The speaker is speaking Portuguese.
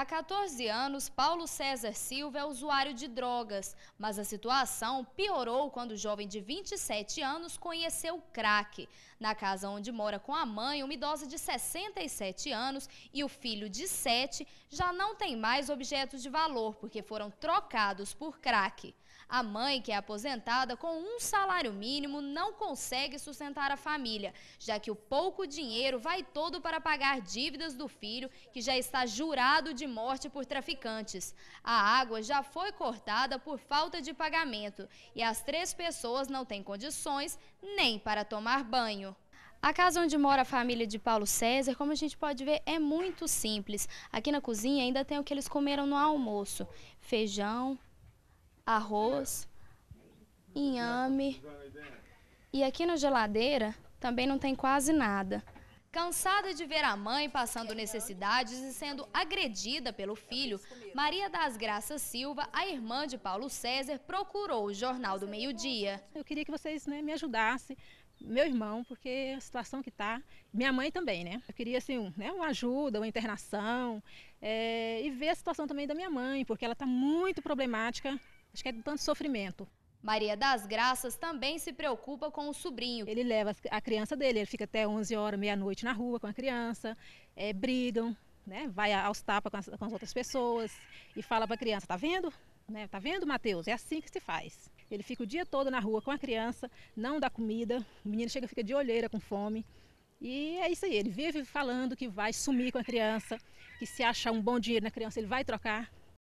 Há 14 anos, Paulo César Silva é usuário de drogas, mas a situação piorou quando o jovem de 27 anos conheceu o crack. Na casa onde mora com a mãe, uma idosa de 67 anos e o filho de 7 já não tem mais objetos de valor porque foram trocados por crack. A mãe, que é aposentada com um salário mínimo, não consegue sustentar a família, já que o pouco dinheiro vai todo para pagar dívidas do filho, que já está jurado de morte por traficantes. A água já foi cortada por falta de pagamento e as três pessoas não têm condições nem para tomar banho. A casa onde mora a família de Paulo César, como a gente pode ver, é muito simples. Aqui na cozinha ainda tem o que eles comeram no almoço: feijão, arroz, inhame. E aqui na geladeira também não tem quase nada. Cansada de ver a mãe passando necessidades e sendo agredida pelo filho, Maria das Graças Silva, a irmã de Paulo César, procurou o Jornal do Meio Dia. Eu queria que vocês né, me ajudassem, meu irmão, porque é a situação que está, minha mãe também, né? Eu queria assim, um, né, uma ajuda, uma internação, é, e ver a situação também da minha mãe, porque ela está muito problemática, acho que é de tanto sofrimento. Maria das Graças também se preocupa com o sobrinho. Ele leva a criança dele, ele fica até 11 horas, meia-noite na rua com a criança, é, brigam, né, vai aos tapas com as, com as outras pessoas e fala para a criança, tá vendo? Né, tá vendo, Matheus? É assim que se faz. Ele fica o dia todo na rua com a criança, não dá comida, o menino chega fica de olheira com fome. E é isso aí, ele vive falando que vai sumir com a criança, que se achar um bom dinheiro na criança, ele vai trocar